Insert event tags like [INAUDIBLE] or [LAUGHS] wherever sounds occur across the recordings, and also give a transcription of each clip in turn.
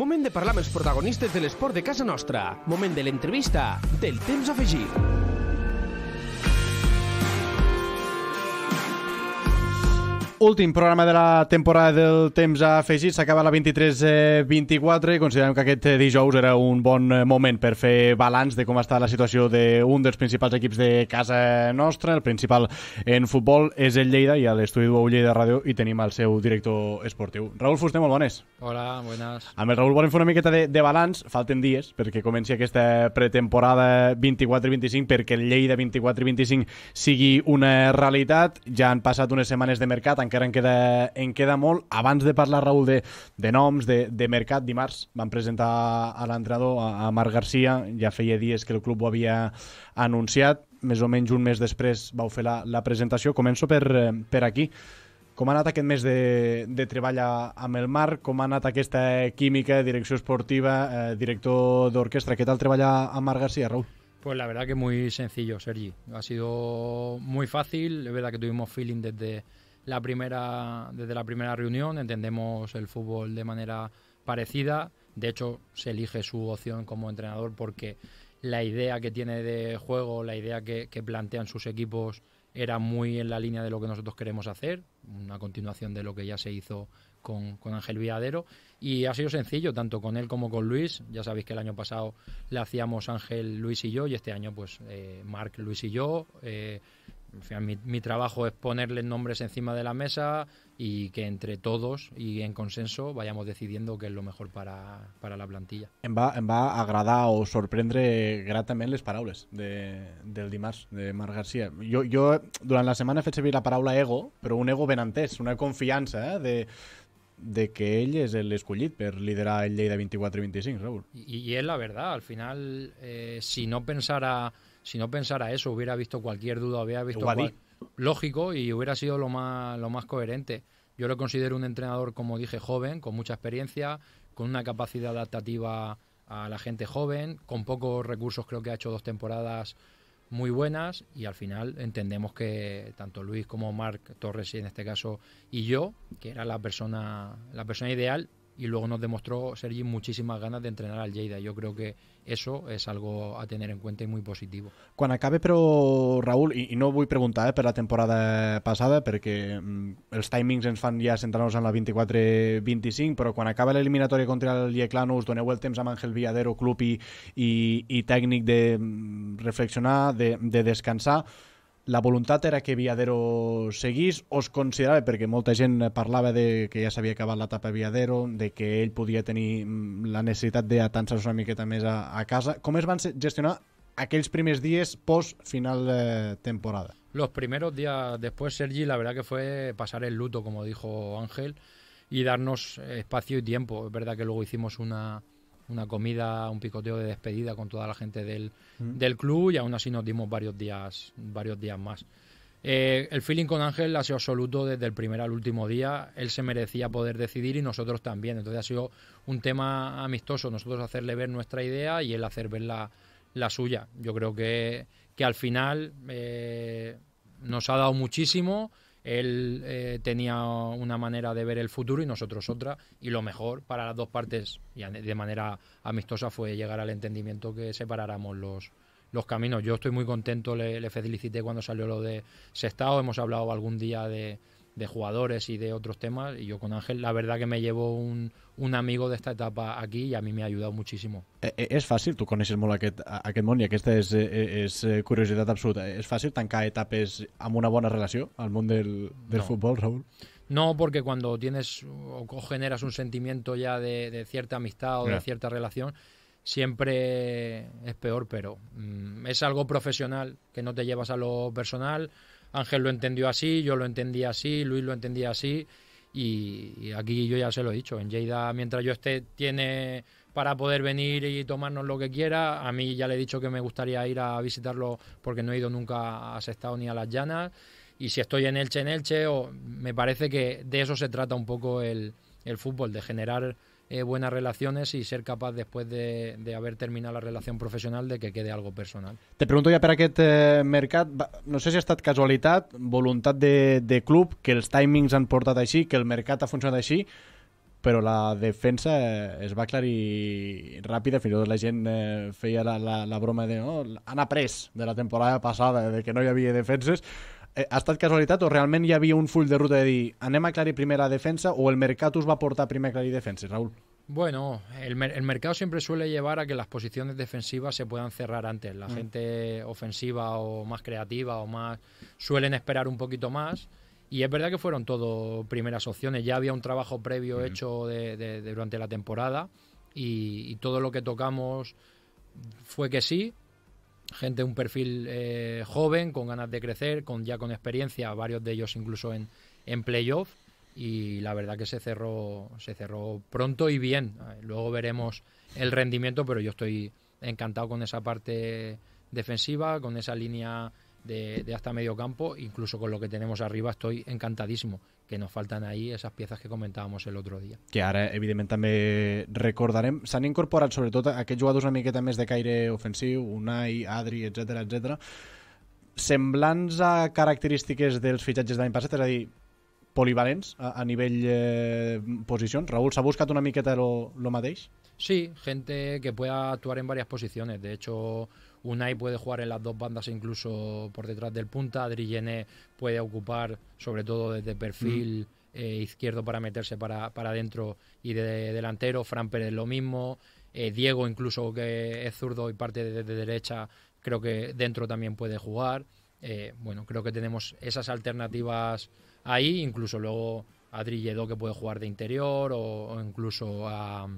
Moment de parlar amb els protagonistes de l'esport de casa nostra. Moment de l'entrevista del temps afegit. últim programa de la temporada del temps afegit. S'acaba la 23-24 eh, i considerem que aquest eh, dijous era un bon eh, moment per fer balanç de com està la situació d'un dels principals equips de casa nostra. El principal en futbol és el Lleida i a l'estudi d'Ou Lleida Ràdio i tenim el seu director esportiu. Raül Fuster, molt bones. Hola, buenas. Amb el Raül volem fer una miqueta de, de balanç. Falten dies perquè comenci aquesta pretemporada 24-25 perquè el Lleida 24-25 sigui una realitat. Ja han passat unes setmanes de mercat, encara encara en queda, en queda molt. Abans de parlar, Raül, de, de noms, de, de mercat, dimarts van presentar a l'entrenador, a, a Marc Garcia, ja feia dies que el club ho havia anunciat, més o menys un mes després vau fer la, la presentació. Començo per, eh, per aquí. Com ha anat aquest mes de, de treball amb el Marc? Com ha anat aquesta química, direcció esportiva, eh, director d'orquestra? Què tal treballar amb Marc Garcia, Raúl? Pues la verdad que muy sencillo, Sergi. Ha sido muy fácil. Es verdad que tuvimos feeling desde, la primera, desde la primera reunión, entendemos el fútbol de manera parecida. De hecho, se elige su opción como entrenador porque la idea que tiene de juego, la idea que, plantean sus equipos era muy en la línea de lo que nosotros queremos hacer, una continuación de lo que ya se hizo con, con Ángel Villadero. Y ha sido sencillo, tanto con él como con Luis. Ya sabéis que el año pasado le hacíamos Ángel, Luis y yo, y este año pues eh, Marc, Luis y yo. Eh, mi, trabajo es ponerles nombres encima de la mesa y que entre todos y en consenso vayamos decidiendo qué es lo mejor para, la plantilla. en va, a agradar o sorprender gratamente las palabras de, del dimas de Mar García. Yo durante la semana he hecho la palabra ego, pero un ego venantés, una confianza eh, de, de que es el escullit per liderar el Lleida 24 y 25, Raúl. y es la verdad, al final, eh, si no pensara si no pensara eso, hubiera visto cualquier duda, hubiera visto lógico y hubiera sido lo más, lo más coherente. Yo lo considero un entrenador, como dije, joven, con mucha experiencia, con una capacidad adaptativa a la gente joven, con pocos recursos creo que ha hecho dos temporadas muy buenas y al final entendemos que tanto Luis como Marc Torres en este caso y yo, que era la persona, la persona ideal y luego nos demostró Sergi muchísimas ganas de entrenar al Lleida. Yo creo que eso es algo a tener en cuenta y muy positivo. Quan acabe, però, Raül, i, i no vull preguntar eh, per la temporada passada, perquè mm, els timings ens fan ja centrar-nos en la 24-25, però quan acaba l'eliminatòria contra el Lleclano us doneu el temps amb Ángel Villadero, club i, i, i tècnic de mm, reflexionar, de, de descansar, la voluntad era que Viadero seguís os consideraba porque perquè molta gent parlava de que ja la etapa de Viadero, de que él podia tener mm, la necesidad de se una miqueta més a, a casa. ¿Cómo es van gestionar aquellos primeros días post final temporada. Los primeros días después, Sergi, la verdad que fue pasar el luto, como dijo Ángel, y darnos espacio y tiempo. Es verdad que luego hicimos una, una comida, un picoteo de despedida con toda la gente del, mm. del club y aún así nos dimos varios días, varios días más. Eh, el feeling con Ángel ha sido absoluto desde el primer al último día. Él se merecía poder decidir y nosotros también. Entonces ha sido un tema amistoso, nosotros hacerle ver nuestra idea y él hacer ver la, la suya. Yo creo que, al final eh, nos ha dado muchísimo él eh, tenía una manera de ver el futuro y nosotros otra, y lo mejor para las dos partes, y de manera amistosa, fue llegar al entendimiento que separáramos los, los caminos. Yo estoy muy contento, le, le felicité cuando salió lo de Sestao, hemos hablado algún día de, de jugadores y de otros temas. Y yo con Ángel, la verdad que me llevo un, un amigo de esta etapa aquí y a mí me ha ayudado muchísimo. Eh, eh, es fácil, tú con ese a aquest món ...y esta eh, es es es absoluta, fácil tan tancar etapas es una buena relación... al mundo del, del Raúl? No, porque cuando tienes o generas un sentimiento ya de, de cierta amistad o de cierta relación, siempre es peor, pero mm, es algo profesional que no te llevas a lo personal. Ángel lo entendió así, yo lo entendí así, Luis lo entendía así. Y, aquí yo ya se lo he dicho, en Lleida, mientras yo esté, tiene para poder venir y tomarnos lo que quiera. A mí ya le he dicho que me gustaría ir a visitarlo porque no he ido nunca a Sestao ni a Las Llanas. Y si estoy en Elche, en Elche, o, me parece que de eso se trata un poco el, el fútbol, de generar eh, buenas relaciones y ser capaz después de, de, haber terminado la relación professional de que quede algo personal. Te pregunto ja per qué eh, mercat, no sé si ha estat casualitat, voluntat de, de club, que els timings han portat així, que el mercat ha funcionat així, però la defensa eh, es va aclarir ràpida, fins i tot la gent eh, feia la, la, la broma de no, oh, han après de la temporada passada, de que no hi havia defenses, Eh, Hasta el casualidad realmente ya había un full de ruta de anema anem a primera defensa o el mercatus va va aportar primer primera aclarir defensa, Raúl? Bueno, el, mercado siempre suele llevar a que las posiciones defensivas se puedan cerrar antes. La mm. gente ofensiva o más creativa o más suelen esperar un poquito más. Y es verdad que fueron todo primeras opciones. Ya había un trabajo previo mm. hecho durante la temporada y todo lo que tocamos fue que sí, gente, un perfil eh, joven, con ganas de crecer, con ya con experiencia, varios de ellos incluso en, en playoff. Y la verdad que se cerró, se cerró pronto y bien. Luego veremos el rendimiento, pero yo estoy encantado con esa parte defensiva, con esa línea de, de hasta medio campo, incluso con lo que tenemos arriba estoy encantadísimo. que nos faltan ahí esas piezas que comentábamos el otro dia. Que ara, evidentment, també recordarem. S'han incorporat, sobretot, aquests jugadors una miqueta més de caire ofensiu, Unai, Adri, etc etc. semblants a característiques dels fitxatges de l'any passat, és a dir, polivalents a, a nivell eh, posicions. Raúl, s'ha buscat una miqueta lo, lo mateix? Sí, gente que pueda actuar en varias posiciones. De hecho, Unai puede jugar en las dos bandas, incluso por detrás del punta. Adri puede ocupar, sobre todo desde perfil mm. eh, izquierdo, para meterse para adentro y de, delantero. Fran Pérez lo mismo. Eh, Diego, incluso que es zurdo y parte desde derecha, creo que dentro también puede jugar. Eh, bueno, creo que tenemos esas alternativas ahí, incluso luego a que puede jugar de interior o, incluso a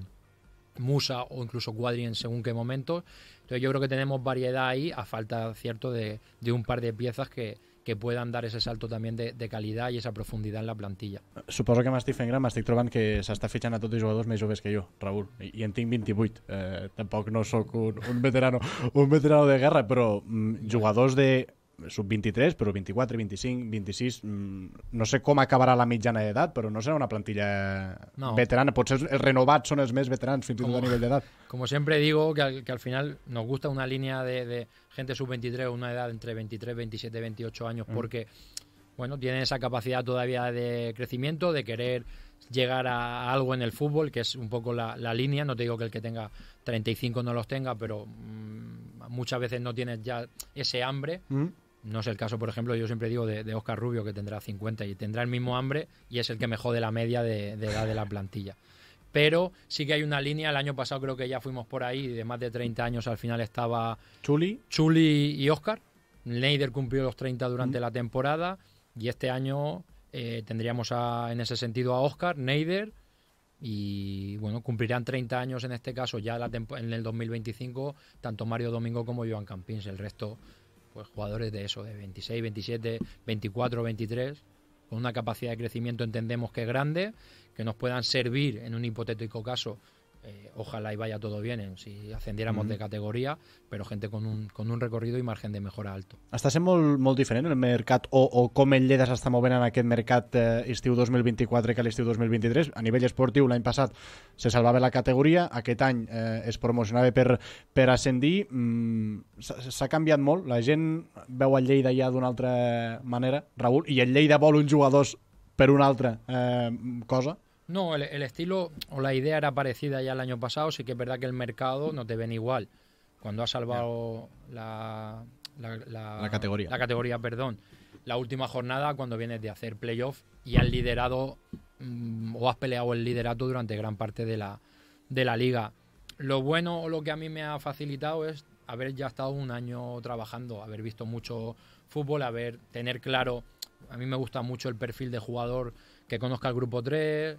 Musa o incluso en según qué momento. Entonces yo creo que tenemos variedad ahí a falta, cierto, de, un par de piezas que, que puedan dar ese salto también de, calidad y esa profundidad en la plantilla. Supongo que más Stephen Graham estic Troban, que está fichando a todos los jugadores más jóvenes que yo, Raúl. Y en Team 28. Tampoco tampoco no soy un, veterano un veterano de guerra, pero mm, jugadores de sub-23, pero 24, 25, 26... No sé cómo acabará la de edad, pero no será una plantilla veterana. Puede ser renovats son els més veterans, fins i de nivel de Como siempre digo, que al, final nos gusta una línea de, gente sub-23 una edad entre 23, 27, 28 años, mm. porque bueno, tienen esa capacidad todavía de crecimiento, de querer llegar a algo en el fútbol, que es un poco la, línea. No te digo que el que tenga 35 no los tenga, pero mm, muchas veces no tienes ya ese hambre. Mm. No es el caso, por ejemplo, yo siempre digo de, Oscar Rubio, que tendrá 50 y tendrá el mismo hambre y es el que me jode la media de, edad de la plantilla. Pero sí que hay una línea, el año pasado creo que ya fuimos por ahí, de más de 30 años al final estaba Chuli, Chuli y Oscar. Neider cumplió los 30 durante la temporada y este año eh, tendríamos en ese sentido a Oscar, Neider y bueno, cumplirán 30 años en este caso ya en el 2025 tanto Mario Domingo como Joan Campins, el resto pues, jugadores de eso, de 26, 27, 24, 23, con una capacidad de crecimiento entendemos que es grande, que nos puedan servir en un hipotético caso Eh, ojalá y vaya todo bien en, ¿eh? si ascendiéramos mm -hmm. de categoria, pero gente con un, con un recorrido i margen de millora alto. Està sent molt, molt diferent el mercat o, o com el Lleida s'està movent en aquest mercat eh, estiu 2024 que l'estiu 2023. A nivell esportiu, l'any passat se salvava la categoria, aquest any eh, es promocionava per, per ascendir. Mm, s'ha canviat molt, la gent veu el Lleida ja d'una altra manera, Raül, i el Lleida vol uns jugadors per una altra eh, cosa? No, el, estilo o la idea era parecida ya el año pasado. Sí que es verdad que el mercado no te ven igual. Cuando has salvado la, categoría. La categoría, perdón. La última jornada, cuando vienes de hacer playoff y has liderado mm, o has peleado el liderato durante gran parte de la, de la liga. Lo bueno o lo que a mí me ha facilitado es haber ya estado un año trabajando, haber visto mucho fútbol, haber tener claro. A mí me gusta mucho el perfil de jugador que conozca el grupo 3,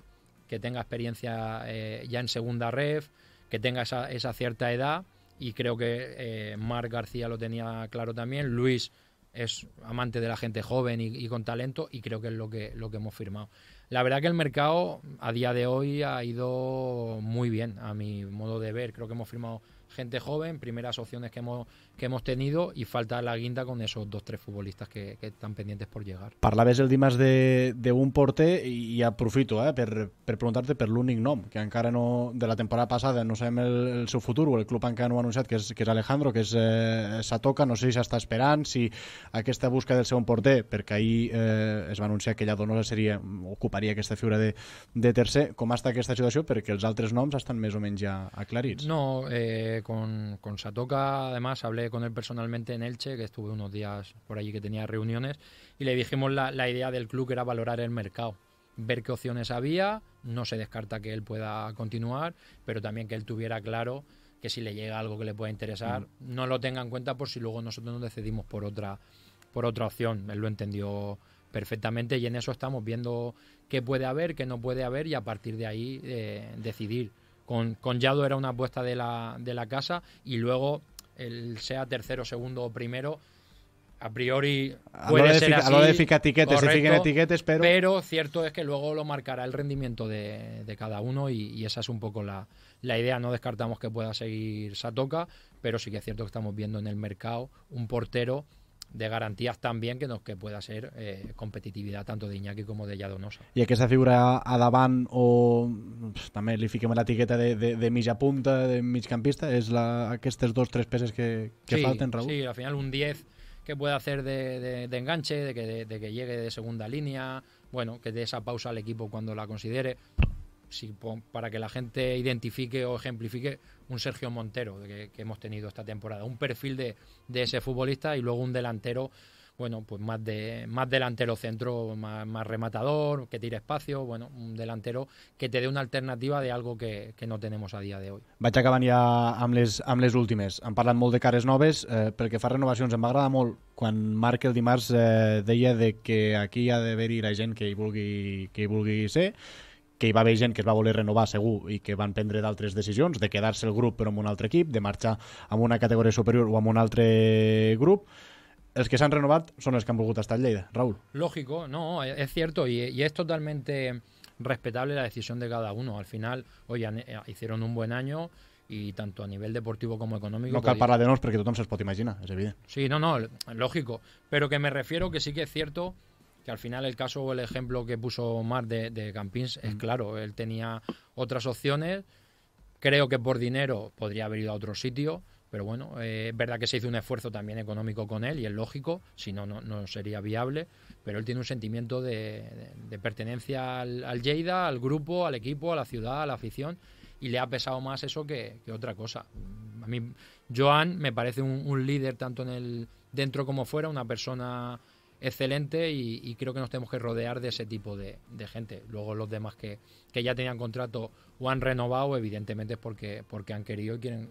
que tenga experiencia eh, ya en segunda ref, que tenga esa, cierta edad y creo que eh, Marc García lo tenía claro también, Luis es amante de la gente joven y, y, con talento y creo que es lo que, lo que hemos firmado. La verdad que el mercado a día de hoy ha ido muy bien a mi modo de ver, creo que hemos firmado gente joven, primeras opciones que hemos, que hemos tenido y falta la guinda con esos dos, tres futbolistes que, que estan pendientes por llegar. Parlaves el dimarts de porter i, i aprofito eh, per, per preguntar-te per l'únic nom, que encara no, de la temporada passada no sabem el, el seu futur o el club encara no ha anunciat, que és, que és Alejandro, que és eh, Satoca, no sé si s'està esperant, si aquesta busca del segon porter, perquè ahir eh, es va anunciar que Donosa seria, ocuparia aquesta figura de, de tercer, com està aquesta situació? Perquè els altres noms estan més o menys ja aclarits. No, eh, con, con, Satoka, además hablé con él personalmente en Elche, que estuve unos días por allí que tenía reuniones, y le dijimos la, idea del club era valorar el mercado, ver qué opciones había, no se descarta que él pueda continuar, pero también que él tuviera claro que si le llega algo que le pueda interesar, mm. no lo tenga en cuenta por si luego nosotros nos decidimos por otra, por otra opción. Él lo entendió perfectamente y en eso estamos viendo qué puede haber, qué no puede haber y a partir de ahí eh, decidir con, con Yado era una apuesta de la, de la casa y luego el sea tercero, segundo o primero, a priori puede ser de etiquetes, pero... cierto es que luego lo marcará el rendimiento de, de cada uno y, esa es un poco la, la, idea. No descartamos que pueda seguir Satoka, pero sí que es cierto que estamos viendo en el mercado un portero de garantías también que nos que pueda ser eh, competitividad tanto de Iñaki como de Yadonosa. Y es que esa figura a o pues, también le la etiqueta de, de, de milla punta, de miscampista es la estos dos tres pesos que, que falten, Raúl. Sí, al final un 10 que pueda hacer de, de, enganche, de que, de que llegue de segunda línea, bueno, que dé esa pausa al equipo cuando la considere para que la gente identifique o ejemplifique un Sergio Montero que, hemos tenido esta temporada, un perfil de, ese futbolista y luego un delantero, bueno, pues más de más delantero centro, más, rematador, que tire espacio, bueno, un delantero que te dé una alternativa de algo que, no tenemos a día de hoy. Vaig acabant ja ya les, amb les últimes. Han hablado molt de cares noves, eh, que fa renovacions em va agradar molt quan Marc el eh, deia de que aquí ya ha ir hi que hi que que iba a que es va a renovar segur y que van prendre otras decisiones, de quedarse el grupo pero en un altre equipo, de marcha a una categoría superior o a un altre grupo. Los que s'han renovat son los que han volgut estar Raúl. Lógico, no, es cierto y, es totalmente respetable la decisión de cada uno. Al final, oye, eh, hicieron un buen año y tanto a nivel deportivo como económico... No pues cal de nos perquè tothom se'ls pot imaginar, es evidente. Sí, no, no, lógico, pero que me refiero que sí que es cierto que al final el caso o el ejemplo que puso Omar de, Campins es mm. claro, él tenía otras opciones, creo que por dinero podría haber ido a otro sitio, pero bueno, eh, es verdad que se hizo un esfuerzo también económico con él y es lógico, si no, no, sería viable, pero él tiene un sentimiento de, pertenencia al, al al grupo, al equipo, a la ciudad, a la afición y le ha pesado más eso que, otra cosa. A mí, Joan me parece un, un líder tanto en el dentro como fuera, una persona excelente y, creo que nos tenemos que rodear de ese tipo de, gente. Luego los demás que, que, ya tenían contrato o han renovado, evidentemente es porque, porque han querido y quieren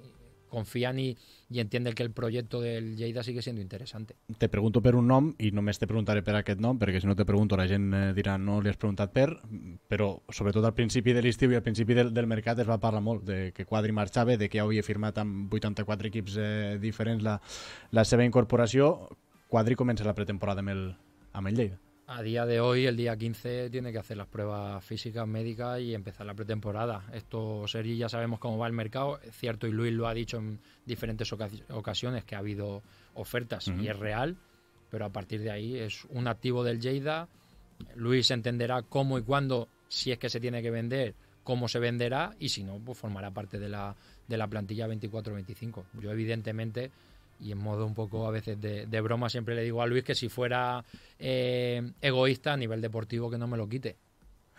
confían y, entienden que el proyecto del Lleida sigue siendo interesante. Te pregunto per un nom no me te preguntaré per aquest nom, porque si no te pregunto la gent eh, no le has preguntat per, sobre todo al principio de l'estiu y al principio del, del mercat es va parlar molt de que Quadri marxava, de que hoy havia firmat amb 84 equips eh, diferents la, la seva incorporació. ¿Cuándo comienza la pretemporada de Mel A día de hoy, el día 15, tiene que hacer las pruebas físicas, médicas y empezar la pretemporada. Esto, Sergi, ya sabemos cómo va el mercado. Es cierto, y Luis lo ha dicho en diferentes ocasiones, que ha habido ofertas y es real, pero a partir de ahí es un activo del Lleida. Luis entenderá cómo y cuándo, si es que se tiene que vender, cómo se venderá y si no, pues formará parte de la, de la plantilla 24-25. Yo, evidentemente, y en modo un poco a veces de, broma siempre le digo a Luis que si fuera eh, egoísta a nivel deportivo que no me lo quite.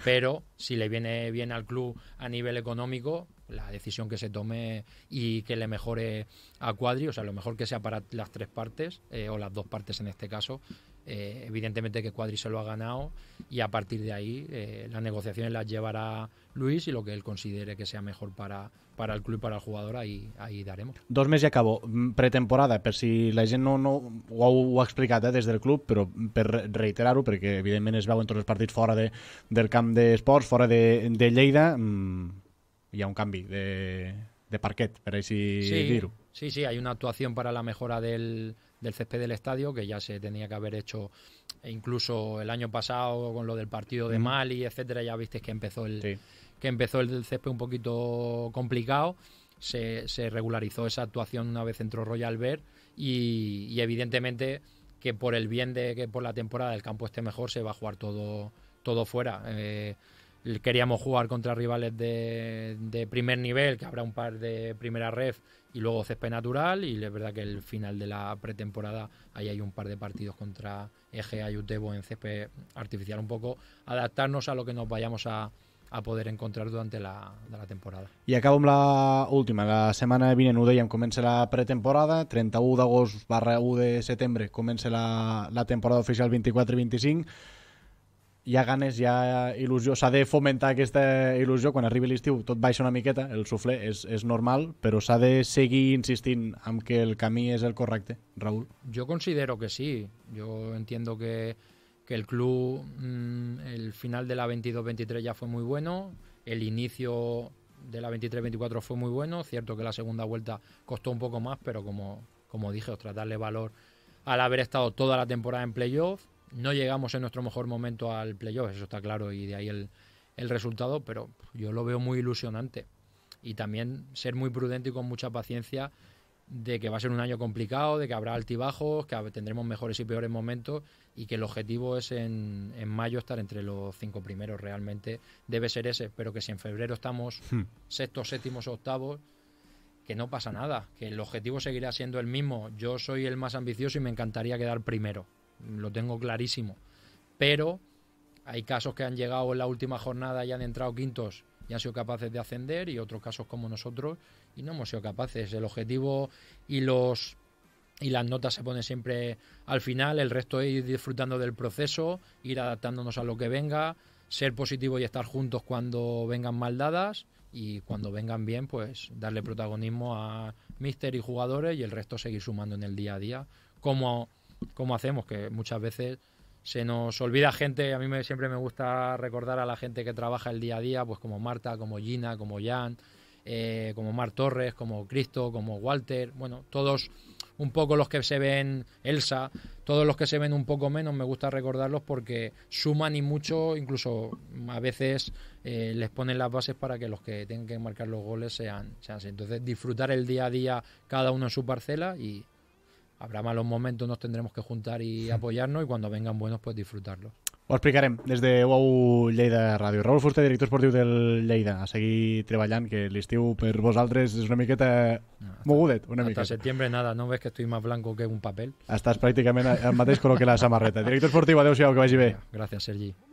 Pero si le viene bien al club a nivel económico, la decisión que se tome y que le mejore a Cuadri, o sea, lo mejor que sea para las tres partes, eh, o las dos partes en este caso, eh, evidentemente que Cuadri se lo ha ganado y a partir de ahí eh, las negociaciones las llevará Luis y lo que él considere que sea mejor para, para el club y para el jugador, ahí, ahí daremos. Dos meses y acabo. Mm, pretemporada, pero si la gente no, no ho, ha, explicado ha eh, el club, pero per reiterar porque evidentemente se es en todos los partidos fuera de, del camp de fora de, de Lleida, y mm, a un cambio de, de parquet, per sí, Sí, sí, hay una actuación para la mejora del, del césped del estadio, que ya se tenía que haber hecho incluso el año pasado con lo del partido de Mali, etcétera, ya viste que empezó el que empezó el césped un poquito complicado. Se, se, regularizó esa actuación una vez entró Royal Ver y, evidentemente que por el bien de que por la temporada el campo esté mejor se va a jugar todo todo fuera. Eh, queríamos jugar contra rivales de, primer nivel, que habrá un par de primera ref y luego césped natural. Y es verdad que el final de la pretemporada ahí hay un par de partidos contra EGA, y Utebo en césped artificial. Un poco adaptarnos a lo que nos vayamos a, poder encontrar durante la, temporada. Y acabo la última. La semana viene en Udeyan, comienza la pretemporada, 31 agosto, barra U de septiembre, comienza la, temporada oficial 24 y 25, ya ganes, ya ha il·lusió, s'ha de fomentar aquesta il·lusió quan arribi l'estiu, tot baixa una miqueta, el suflé es és normal, però s'ha de seguir insistint en que el camino es el correcte, Raúl. Yo considero que sí, yo entiendo que, que el club, mm, el final de la 22-23 ya fue muy bueno, el inicio de la 23-24 fue muy bueno, cierto que la segunda vuelta costó un poco más, pero como, como dije, os tratarle valor al haber estado toda la temporada en playoff, no llegamos en nuestro mejor momento al playoff, eso está claro, y de ahí el, el resultado, pero yo lo veo muy ilusionante. Y también ser muy prudente y con mucha paciencia de que va a ser un año complicado, de que habrá altibajos, que tendremos mejores y peores momentos y que el objetivo es en, en mayo estar entre los cinco primeros realmente. Debe ser ese, pero que si en febrero estamos hmm. sexto, sextos, séptimos, octavos, que no pasa nada, que el objetivo seguirá siendo el mismo. Yo soy el más ambicioso y me encantaría quedar primero lo tengo clarísimo. Pero hay casos que han llegado en la última jornada y han entrado quintos y han sido capaces de ascender y otros casos como nosotros y no hemos sido capaces. El objetivo y los y las notas se ponen siempre al final, el resto es ir disfrutando del proceso, ir adaptándonos a lo que venga, ser positivo y estar juntos cuando vengan mal dadas y cuando vengan bien, pues darle protagonismo a Mister y jugadores y el resto seguir sumando en el día a día, como cómo hacemos, que muchas veces se nos olvida gente, a mí me, siempre me gusta recordar a la gente que trabaja el día a día, pues como Marta, como Gina, como Jan, eh, como Mar Torres, como Cristo, como Walter, bueno, todos un poco los que se ven, Elsa, todos los que se ven un poco menos, me gusta recordarlos porque suman y mucho, incluso a veces eh, les ponen las bases para que los que tengan que marcar los goles sean, sean Entonces, disfrutar el día a día cada uno en su parcela y, Habrá malos momentos, nos tendremos que juntar y [LAUGHS] apoyarnos y cuando vengan buenos pues disfrutarlo. Os explicaré. desde UAU Lleida Radio. Raúl director esportivo del Lleida. A seguir treballant, que l'estiu per vosaltres es una miqueta muy Una hasta septiembre nada, no ves que estoy más blanco que un papel. Estás prácticamente al mateix lo que la samarreta. [LAUGHS] Director esportivo, adeu-siau, que vagi bé. Gracias, Sergi.